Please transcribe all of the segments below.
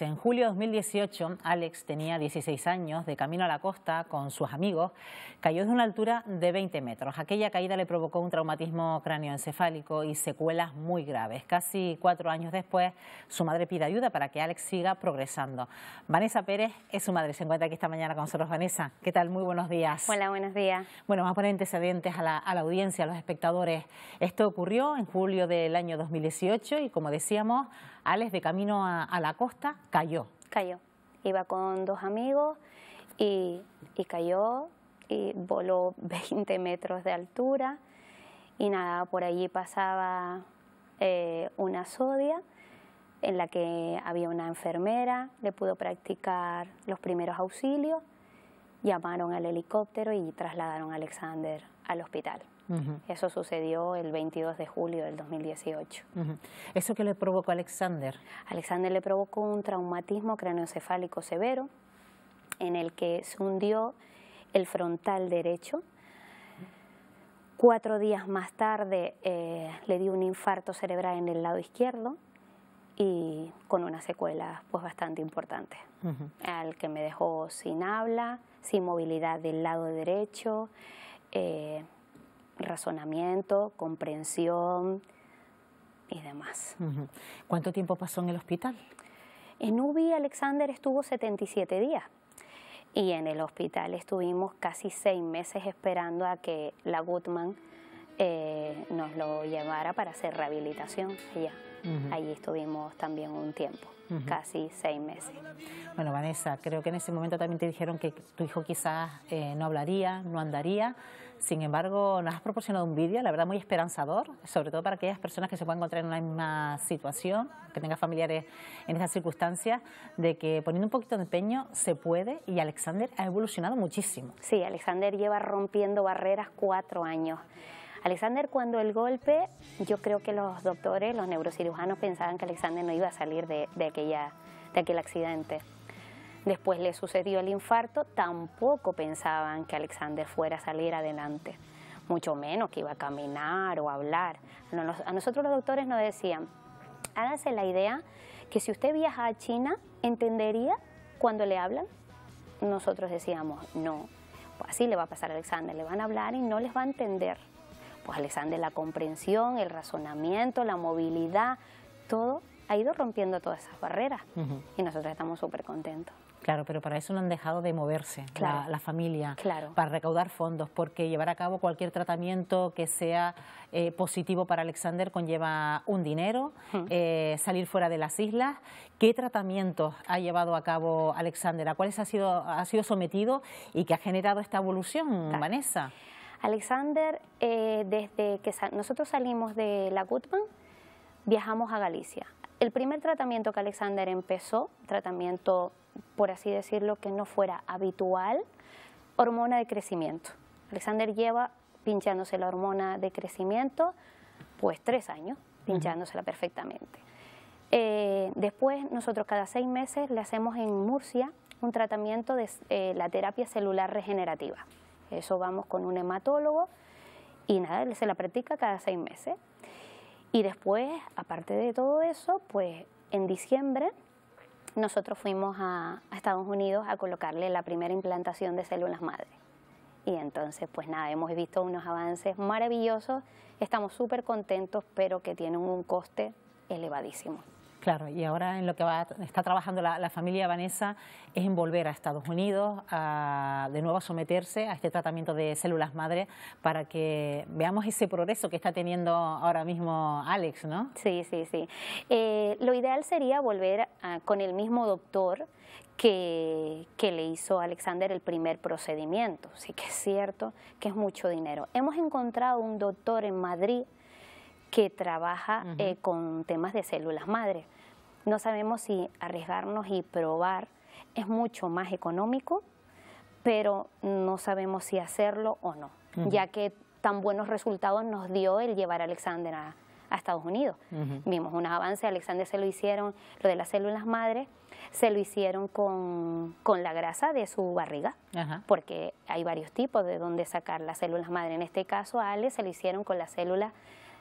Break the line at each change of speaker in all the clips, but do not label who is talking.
En julio de 2018, Alex tenía 16 años, de camino a la costa con sus amigos, cayó de una altura de 20 metros. Aquella caída le provocó un traumatismo cráneoencefálico y secuelas muy graves. Casi cuatro años después, su madre pide ayuda para que Alex siga progresando. Vanessa Pérez es su madre, se encuentra aquí esta mañana con nosotros. Vanessa, ¿qué tal? Muy buenos días. Hola, buenos días. Bueno, vamos a poner antecedentes a la audiencia, a los espectadores. Esto ocurrió en julio del año 2018 y, como decíamos, Alex, de camino a, la costa, cayó.
Cayó. Iba con dos amigos y, cayó y voló 20 metros de altura y nada, por allí pasaba eh, una sodia en la que había una enfermera, le pudo practicar los primeros auxilios, llamaron al helicóptero y trasladaron a Alexander al hospital. Eso sucedió el 22 de julio del 2018.
¿Eso qué le provocó a Alexander? Alexander le provocó un
traumatismo craneoencefálico severo en el que se hundió el frontal derecho. Cuatro días más tarde eh, le dio un infarto cerebral en el lado izquierdo y con una secuela pues bastante importante. al que me dejó sin habla, sin movilidad del lado derecho, eh, razonamiento, comprensión
y demás. ¿Cuánto tiempo pasó en el hospital? En
UBI Alexander estuvo 77 días y en el hospital estuvimos casi seis meses esperando a que la Gutman eh, nos lo llevara para hacer rehabilitación allá. Allí estuvimos también un tiempo, casi seis
meses. Bueno, Vanessa, creo que en ese momento también te dijeron que tu hijo quizás eh, no hablaría, no andaría. Sin embargo, nos has proporcionado un vídeo, la verdad, muy esperanzador, sobre todo para aquellas personas que se puedan encontrar en la misma situación, que tengan familiares en esas circunstancias, de que poniendo un poquito de empeño se puede y Alexander ha evolucionado muchísimo. Sí,
Alexander lleva rompiendo barreras cuatro años. Alexander cuando el golpe, yo creo que los doctores, los neurocirujanos pensaban que Alexander no iba a salir de, aquella, de aquel accidente. Después le sucedió el infarto, tampoco pensaban que Alexander fuera a salir adelante, mucho menos que iba a caminar o hablar. A nosotros los doctores nos decían, hágase la idea que si usted viaja a China, ¿entendería cuando le hablan? Nosotros decíamos, no, así le va a pasar a Alexander, le van a hablar y no les va a entender pues Alexander, la comprensión, el razonamiento, la movilidad, todo ha ido rompiendo todas esas barreras y nosotros estamos súper contentos.
Claro, pero para eso no han dejado de moverse la, familia, claro. para recaudar fondos, porque llevar a cabo cualquier tratamiento que sea eh, positivo para Alexander conlleva un dinero, eh, salir fuera de las islas. ¿Qué tratamientos ha llevado a cabo Alexander? ¿A cuáles ha sido, ha sido sometido y que ha generado esta evolución, Vanessa? Alexander,
eh, desde que nosotros salimos de la Gutmann, viajamos a Galicia. El primer tratamiento que Alexander empezó, tratamiento, por así decirlo, que no fuera habitual, hormona de crecimiento. Alexander lleva pinchándose la hormona de crecimiento, pues tres años, pinchándosela perfectamente. Eh, después nosotros cada seis meses le hacemos en Murcia un tratamiento de eh, la terapia celular regenerativa. Eso vamos con un hematólogo y nada, se la practica cada seis meses. Y después, aparte de todo eso, pues en diciembre nosotros fuimos a, a, Estados Unidos a colocarle la primera implantación de células madre. Y entonces, pues nada, hemos visto unos avances maravillosos, estamos súper contentos, pero que tienen un coste elevadísimo.
Claro, y ahora en lo que está trabajando la, familia Vanessa es en volver a Estados Unidos, a, de nuevo someterse a este tratamiento de células madre para que veamos ese progreso que está teniendo ahora mismo Alex, ¿no? Sí, sí, sí. Eh, lo ideal sería volver con el mismo
doctor que, le hizo Alexander el primer procedimiento. Sí que es cierto que es mucho dinero. Hemos encontrado un doctor en Madrid que trabaja eh, con temas de células madre no sabemos si arriesgarnos y probar es mucho más económico, pero no sabemos si hacerlo o no, ya que tan buenos resultados nos dio el llevar a Alexander a, Estados Unidos. Vimos unos avances, a Alexander se lo hicieron, lo de las células madre, se lo hicieron con, la grasa de su barriga, porque hay varios tipos de dónde sacar las células madre. En este caso, a Ale se lo hicieron con la célula,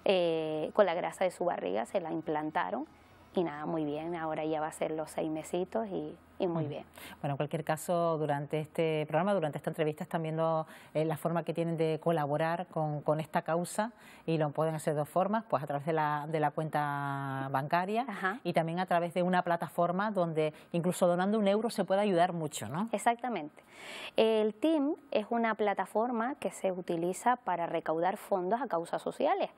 eh, con la grasa de su barriga, se la implantaron y nada, muy bien, ahora ya va a ser los seis mesitos
y, muy bien. Bueno, en cualquier caso, durante este programa, durante esta entrevista, están viendo eh, la forma que tienen de colaborar con, esta causa y lo pueden hacer de dos formas, pues a través de la, cuenta bancaria y también a través de una plataforma donde incluso donando un euro se puede ayudar mucho, ¿no? Exactamente. El TIM es una
plataforma que se utiliza para recaudar fondos a causas sociales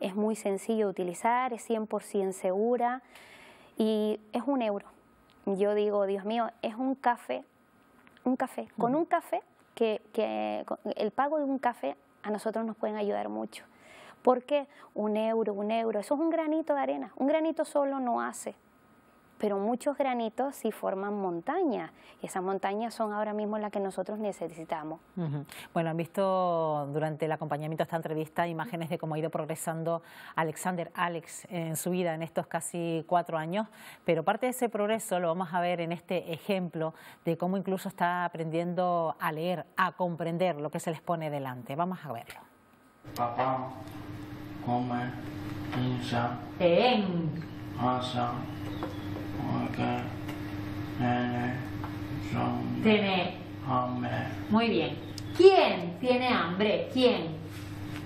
es muy sencillo de utilizar, es 100% segura y es un euro. Yo digo, Dios mío, es un café, un café. Con un café, que, el pago de un café a nosotros nos pueden ayudar mucho. Porque Un euro, un euro, eso es un granito de arena. Un granito solo no hace pero muchos granitos sí forman montañas y esas montañas son ahora mismo las que nosotros necesitamos.
Bueno, han visto durante el acompañamiento a esta entrevista imágenes de cómo ha ido progresando Alexander Alex en su vida en estos casi cuatro años, pero parte de ese progreso lo vamos a ver en este ejemplo de cómo incluso está aprendiendo a leer, a comprender lo que se les pone delante. Vamos a verlo. Papá,
come, ...en
tiene hambre. Muy bien. ¿Quién tiene hambre? ¿Quién?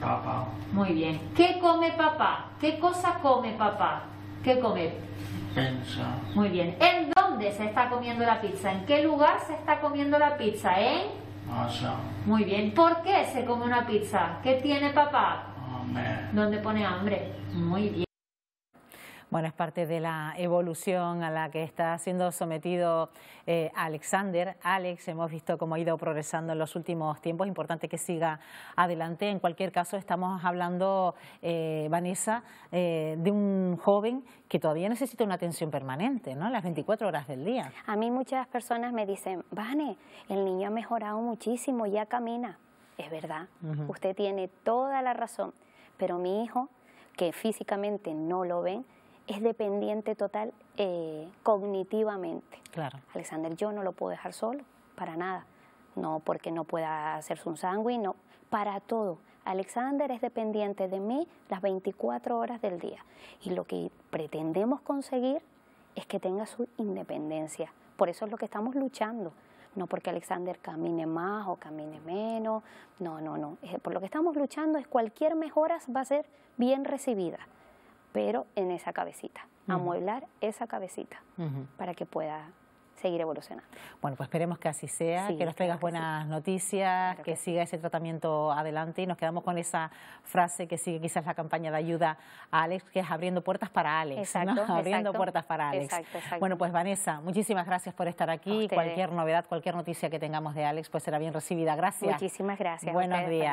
Papá. Muy bien. ¿Qué come papá? ¿Qué cosa come papá? ¿Qué come? Pizza. Muy bien. ¿En dónde se está comiendo la pizza? ¿En qué lugar se está comiendo la pizza? ¿En? Muy bien. ¿Por qué se come una pizza? ¿Qué tiene papá? Hambre. ¿Dónde pone hambre? Muy bien. Bueno, es parte de la evolución a la que está siendo sometido eh, Alexander. Alex, hemos visto cómo ha ido progresando en los últimos tiempos, importante que siga adelante. En cualquier caso, estamos hablando, eh, Vanessa, eh, de un joven que todavía necesita una atención permanente, ¿no? Las 24 horas del día.
A mí muchas personas me dicen, Vane, el niño ha mejorado muchísimo, ya camina. Es verdad, usted tiene toda la razón, pero mi hijo, que físicamente no lo ven, es dependiente total eh, cognitivamente. Claro. Alexander, yo no lo puedo dejar solo, para nada. No porque no pueda hacerse un sándwich, no, para todo. Alexander es dependiente de mí las 24 horas del día. Y lo que pretendemos conseguir es que tenga su independencia. Por eso es lo que estamos luchando. No porque Alexander camine más o camine menos. No, no, no. Por lo que estamos luchando es cualquier mejora va a ser bien recibida pero en esa cabecita, amueblar esa cabecita para que pueda
seguir evolucionando. Bueno, pues esperemos que así sea, que nos traigas buenas noticias, que, siga ese tratamiento adelante y nos quedamos con esa frase que sigue quizás la campaña de ayuda a Alex, que es abriendo puertas para Alex. Exacto, Abriendo puertas para Alex. bueno, pues Vanessa, muchísimas gracias por estar aquí. Cualquier novedad, cualquier noticia que tengamos de Alex, pues será bien recibida. Gracias. Muchísimas gracias. Buenos días.